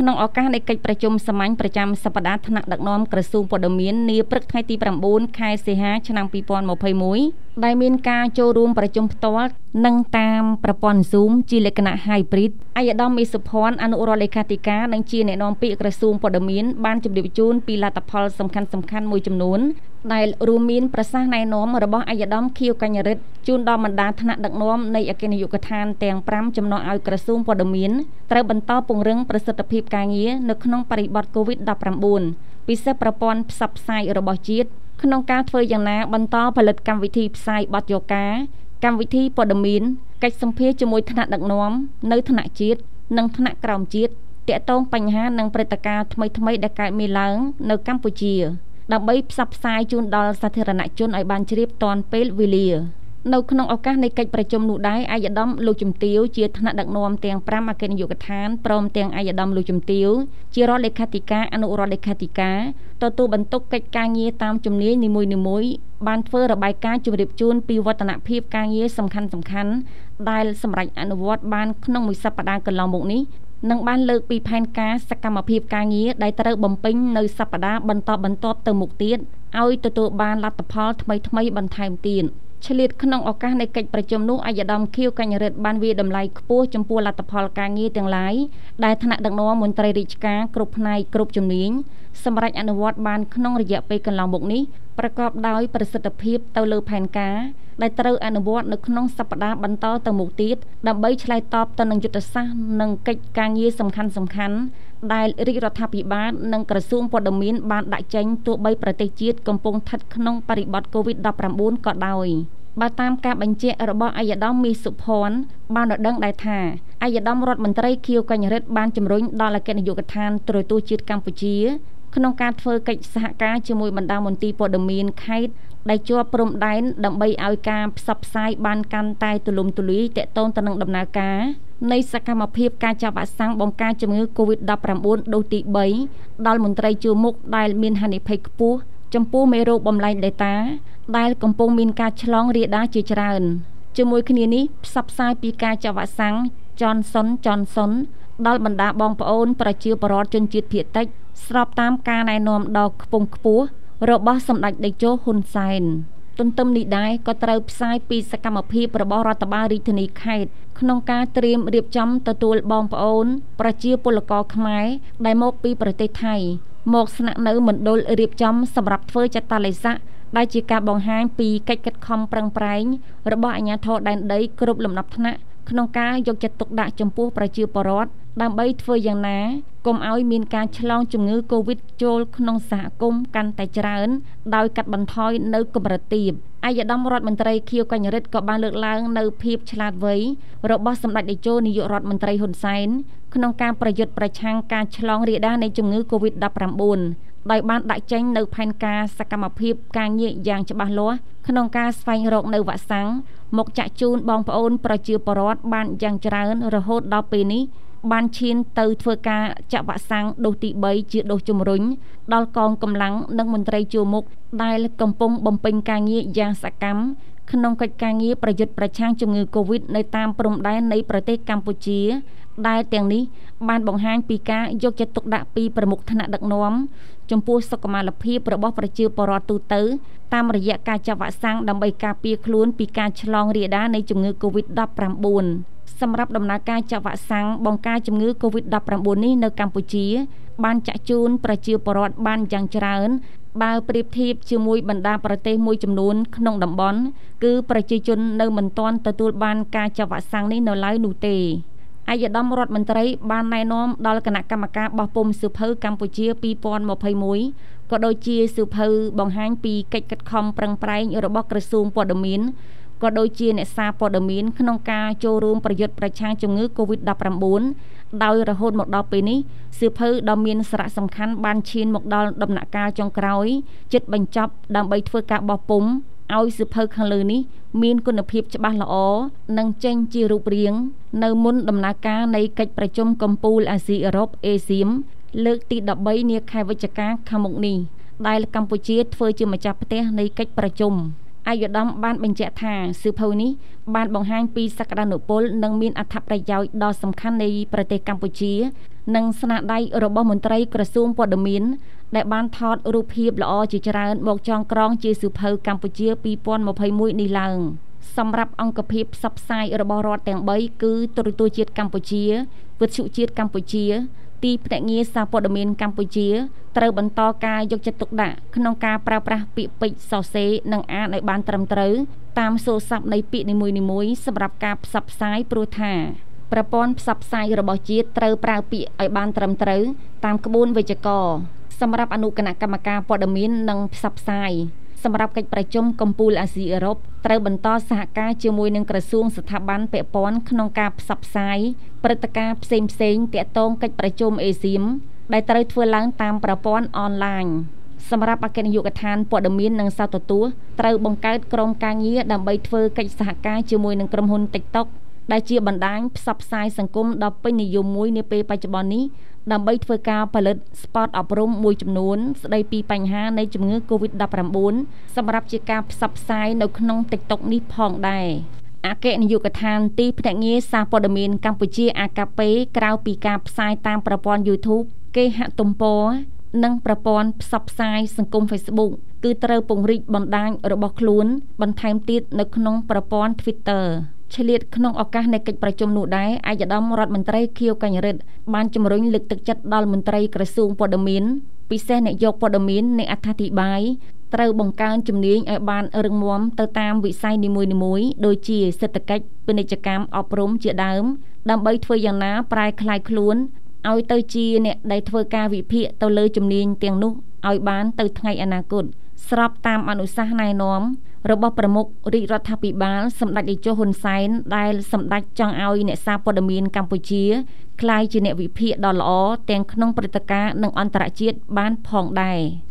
ក្នុងឱកាសនៃកិច្ចប្រជុំសាមញ្ញប្រចាំសប្តាហ៍ថ្នាក់ដឹកនាំក្រសួងព័ត៌មាននាព្រឹកថ្ងៃទី9ខែសីហាឆ្នាំ2021ដែលមានការចូលរួមប្រជុំផ្ទាល់និងតាមប្រព័ន្ធ Zoom ជាលក្ខណៈ Hybrid អាយដាមមីសុភ័ណ្ឌអនុរដ្ឋលេខាធិការនិងជាអ្នកណែនាំពាក្យក្រសួងព័ត៌មានបានជម្រាបជូនពីលទ្ធផលសំខាន់សំខាន់មួយចំនួនដែលរួមមានប្រសាសន៍ណែនាំរបស់អាយដាមខៀវកញ្ញរិទ្ធជូនដល់បណ្ដាថ្នាក់ដឹកនាំនៃអគ្គនាយកដ្ឋានទាំង5ចំណុចឲ្យក្រសួងព័ត៌មានត្រូវបន្តពង្រឹងប្រសិទ្ធភាពការងារនៅក្នុងបរិបទ COVID-19 ពិសេសប្រព័ន្ធផ្សព្វផ្សាយរបស់ជាតិក្នុងការធ្វើយ៉ាងណាបន្តផលិតកម្មវិធីផ្សាយបទយកាកម្មវិធីព័ត៌មានកិច្ចសម្ភារជាមួយថ្នាក់ដឹកនាំនៅថ្នាក់ជាតិនិងថ្នាក់ក្រោមជាតិតកតងបញ្ហានិងព្រឹត្តិការណ៍ថ្មីៗដែលកើតមានឡើងនៅកម្ពុជាដើម្បីផ្សព្វផ្សាយជូនដល់សាធារណជនឲ្យបានជ្រាបទាន់ពេលវេលានៅក្នុងឱកាសនៃកិច្ចប្រជុំនោះដែរអាយដាមលោកជំទាវជាថ្នាក់ដឹកនាំទាំង5អគ្គនាយកដ្ឋានព្រមទាំងអាយដាមលោកជំទាវជារដ្ឋលេខាធិការអនុរដ្ឋលេខាធិការទទួលបន្ទុកកិច្ចការងារតាមជំនាញនីមួយៗបានធ្វើរបាយការណ៍ជម្រាបជូនពីវឌ្ឍនភាពការងារសំខាន់ៗដែលសម្រាប់អនុវត្តបានក្នុងមួយសប្តាហ៍កន្លងមកនេះនឹងបានលើកពីផែនការសកម្មភាពការងារដែលត្រូវបំពេញនៅសប្តាហ៍បន្តបន្ទាប់ទៅមុខទៀតឲ្យទទួលបានលទ្ធផលថ្មីៗបន្ថែមទៀត។ឆ្លៀតក្នុងឱកាសនៃកិច្ចប្រជុំនោះអាយដាមខៀវកញ្ញរិទ្ធបាន វាតម្លៃខ្ពស់ចំពោះលទ្ធផលការងារទាំងឡាយដែលថ្នាក់ដឹកនាំមន្ត្រីរាជការគ្រប់ផ្នែកគ្រប់ជំនាញសម្រេចអនុវត្តបានក្នុងរយៈពេលកន្លងមកនេះប្រកបដោយប្រសិទ្ធភាពទៅលើផែនការដែលត្រូវអនុវត្ត នៅក្នុងសប្តាហ៍បន្តទៅមុខទៀតដើម្បីឆ្លើយតបទៅនឹងយុទ្ធសាស្ត្រនិងកិច្ចការងារសំខាន់សំខាន់ដែលរាជរដ្ឋាភិបាលនិងក្រសួងព័ត៌មានបានដាក់ចេញទោះបីប្រទេសជាតិកំពុងស្ថិតក្នុងបរិបទ COVID-19 ក៏ដោយបើតាមការបញ្ជាក់របស់អាយដាមមីសុភ័ណ្ឌបានរដឹងដែរថាអាយដាមរដ្ឋមន្ត្រីខៀវកញ្ញរិទ្ធបានជំរុញដល់អគ្គនាយកដ្ឋានទ្រទូតជាតិកម្ពុជាក្នុងការធ្វើកិច្ចសហការជាមួយបណ្ដាមន្ទីរព័ត៌មានខេត្តដែលជាប់ព្រំដែនដើម្បីឲ្យការផ្សព្វផ្សាយបានកាន់តែទូលំទូលាយទាក់ទងទៅនឹងដំណើរការនៃសកម្មភាពការចាប់វ៉ាក់សាំងបង្ការជំងឺ Covid-19 ដូសទី3ដល់មន្ត្រីជួរមុខដែលមានហានិភ័យខ្ពស់ចំពោះមេរោគបំលែងដេតាដែលកំពុងមានការឆ្លងរាលដាលជាច្រើនជាមួយគ្នានេះផ្សព្វផ្សាយពីការចាក់វ៉ាក់សាំង Johnson Johnson ដល់បណ្ដាបងប្អូន ប្រជាពលរដ្ឋជនជាតិភាគតិច ស្របតាមការណែនាំដ៏ខ្ពង់ខ្ពស់របស់សម្ដេចតេជោហ៊ុនសែនទន្ទឹមនេះដែរក៏ត្រូវ ផ្សាយពីសកម្មភាពរបស់រដ្ឋបាលរាជធានីខេត្តក្នុងការត្រៀមរៀបចំទទួលបងប្អូន ប្រជាពលករខ្មែរដែលមកពីប្រទេសថៃមកស្នាក់នៅមណ្ឌលរៀបចំសម្រាប់ធ្វើចតាឡេស័កដែលជាការបង្ហាញ ពីកិច្ចខិតខំប្រឹងប្រែង របស់អាជ្ញាធរដែនដីគ្រប់លំដាប់ថ្នាក់ក្នុងការយកចិត្តទុកដាក់ចំពោះប្រជាពលរដ្ឋដើម្បីធ្វើយ៉ាងណាកុំឲ្យមានការឆ្លងជំងឺ Covid ចូល ក្នុងសហគមន៍កាន់តែច្រើន ដោយកាត់បន្ថយនៅកម្រិតទាបអាយដាមរដ្ឋមន្ត្រីខៀវកញ្ញរិទ្ធក៏បានលើកឡើងនៅភាពឆ្លាតវៃរបស់សម្ដេចតេជោនាយករដ្ឋមន្ត្រីហ៊ុនសែនក្នុងការប្រយុទ្ធប្រឆាំងការឆ្លងរាលដាលនៃជំងឺ Covid-19 ដោយបានដាក់ចេញនៅផែនការសកម្មភាពការងារយ៉ាងច្បាស់លាស់ក្នុងការស្វែងរកនៅវ៉ាក់សាំងមកចាក់ជូនបងប្អូនប្រជាពលរដ្ឋបានយ៉ាងច្រើនរហូតដល់ពេលនេះបានឈានទៅធ្វើការចាក់វ៉ាក់សាំងដូសទី3ជាដូសជំរុញដល់កងកម្លាំងនិងមន្ត្រីជួរមុខដែលកំពុងបំពេញការងារយ៉ាងសកម្មក្នុងកិច្ចការងារប្រយុទ្ធប្រឆាំងជំងឺ Covid នៅតាមព្រំដែននៃប្រទេសកម្ពុជាដែលទាំងនេះបានបង្ហាញពីការយកចិត្តទុកដាក់ពីប្រមុខថ្នាក់ដឹកនាំចំពោះសុខុមាលភាពរបស់ប្រជាពលរដ្ឋទូទៅតាមរយៈការចាក់វ៉ាក់សាំងដើម្បីការពារខ្លួនពីការឆ្លងរាលដាលនៃជំងឺ Covid-19 សម្រាប់ដំណើរការចាក់វ៉ាក់សាំងបង្ការជំងឺ Covid-19 នេះនៅកម្ពុជា បានចាក់ជូនប្រជាពលរដ្ឋបានយ៉ាងច្រើនបើប្រៀបធៀបជាមួយបណ្ដាប្រទេសមួយចំនួនក្នុងតំបន់ គឺប្រជាជននៅមិនទាន់ទទួលបានការចាក់វ៉ាក់សាំងនេះនៅឡើយនោះទេអាយដាមរដ្ឋមន្ត្រីបានណែនាំដល់គណៈកម្មការបោះពុំសិភៅកម្ពុជា2021ក៏ដូចជាសិភៅបង្ហាញពីកិច្ចខិតខំប្រឹងប្រែងរបស់ក្រសួងព័ត៌មានក៏ដូចជាអ្នកសារព័ត៌មានក្នុងការចូលរួមប្រយុទ្ធប្រឆាំងជំងឺ Covid-19 ដោយរហូតមកដល់ពេលនេះសៀវភៅដ៏មានសារៈសំខាន់បានឈានមកដល់ដំណាក់កាលចុងក្រោយ ជិតបញ្ចប់ដើម្បីធ្វើការបោះពុម្ពឲ្យសៀវភៅខាងលើនេះមានគុណភាពច្បាស់ល្អ និងចេញជារូបរាង នៅមុនដំណើរការនៃកិច្ចប្រជុំកម្ពុជាអាស៊ីអឺរ៉ុប ASEAN លើកទី13នាខែវិច្ឆិកាខាងមុខនេះដែលកម្ពុជាធ្វើជាម្ចាស់ផ្ទះនៃកិច្ចប្រជុំ។ឯកឧត្តមបានបញ្ជាក់ថាសៀវភៅនេះ បានបង្ហាញពីសក្តានុពល និងមានអត្ថប្រយោជន៍ដ៏សំខាន់នៃប្រទេសកម្ពុជានិងស្នាដៃរបស់មន្ត្រីក្រសួងព័ត៌មានដែលបានថតរូបភាពល្អជាច្រើនមកចងក្រងជាសៀវភៅកម្ពុជា2021នេះឡើង។សម្រាប់អង្គភាពផ្សព្វផ្សាយរបស់រដ្ឋទាំង3គឺទូរទស្សន៍ជាតិកម្ពុជាវិទ្យុជាតិកម្ពុជាទីភ្នាក់ងារសារព័ត៌មានកម្ពុជាត្រូវបន្តការយកចិត្តទុកដាក់ក្នុងការប្រើប្រាស់ពាក្យពេចន៍សរសេរនិងអានឲ្យបានត្រឹមត្រូវតាមសូរស័ព្ទនៃពាក្យនីមួយៗសម្រាប់ការផ្សព្វផ្សាយព្រោះថាប្រព័ន្ធផ្សព្វផ្សាយរបស់ជាតិត្រូវប្រើពាក្យឲ្យបានត្រឹមត្រូវតាមក្បួនវេយ្យាករណ៍សម្រាប់អនុគណៈកម្មការព័ត៌មាននិងផ្សព្វផ្សាយសម្រាប់កិច្ចប្រជុំកម្ពុជាអាស៊ីអឺរ៉ុបត្រូវបន្តសហការជាមួយនឹងក្រសួងស្ថាប័នពាក់ព័ន្ធក្នុងការផ្សព្វផ្សាយព្រឹត្តិការណ៍ផ្សេងៗទាក់ទងកិច្ចប្រជុំអេស៊ីមដែលត្រូវធ្វើឡើង តាមប្រព័ន្ធអនឡាញសម្រាប់អគ្គនាយកដ្ឋានព័ត៌មាននិងសោតទស្សន៍ត្រូវបង្កើត ក្រុមការងារដើម្បីធ្វើកិច្ចសហការជាមួយនឹងក្រុមហ៊ុន TikTok ដែលជាបណ្ដាញផ្សព្វផ្សាយសង្គមដ៏ពេញនិយមមួយ នាពេលបច្ចុប្បន្ននេះដើម្បីធ្វើការផលិត spot អប់រំមួយចំនួន ស្ដីពីបញ្ហានៃជំងឺ Covid-19 សម្រាប់ជាការផ្សព្វផ្សាយនៅក្នុង TikTok នេះផងដែរអគ្គនាយកដ្ឋានទីភ្នាក់ងារសារព័ត៌មាន កម្ពុជាអាកាពេក្រៅពីការផ្សាយតាមប្រព័ន្ធ YouTube គេហទំព័រនិងប្រព័ន្ធផ្សព្វផ្សាយសង្គម Facebook គឺត្រូវពង្រីកបណ្ដាញរបស់ខ្លួន បន្ថែមទៀតនៅក្នុងប្រព័ន្ធ Twitter ឆ្លៀតក្នុងឱកាសនៃកិច្ចប្រជុំនោះដែរឯកឧត្តមរដ្ឋមន្ត្រីខៀវកញ្ញរិទ្ធបានជំរុញលើកទឹកចិត្តដល់មន្ត្រីក្រសួងព័ត៌មានពិសេសអ្នកយកព័ត៌មានអ្នកអត្ថាធិប្បាយត្រូវបង្កើនជំនាញឲ្យបានរឹងមាំទៅតាមវិស័យនីមួយៗដូចជាសេដ្ឋកិច្ចពាណិជ្ជកម្មអប់រំជាដើមដើម្បីធ្វើយ៉ាងណាប្រែក្លាយខ្លួនឲ្យទៅជាអ្នកដែលធ្វើការវិភាគទៅលើជំនាញទាំងនោះឲ្យបានទៅថ្ងៃអនាគត។ស្របតាមអនុសាសន៍ណែនាំរបស់ប្រមុខរាជរដ្ឋាភិបាលសម្ដេចនាយកហ៊ុនសែនដែលសម្ដេចចង់ឲ្យអ្នកសារព័ត៌មានកម្ពុជាក្លាយជាអ្នកវិភាគដ៏ល្អទាំងក្នុងព្រឹត្តិការណ៍និងអន្តរជាតិបានផងដែរ។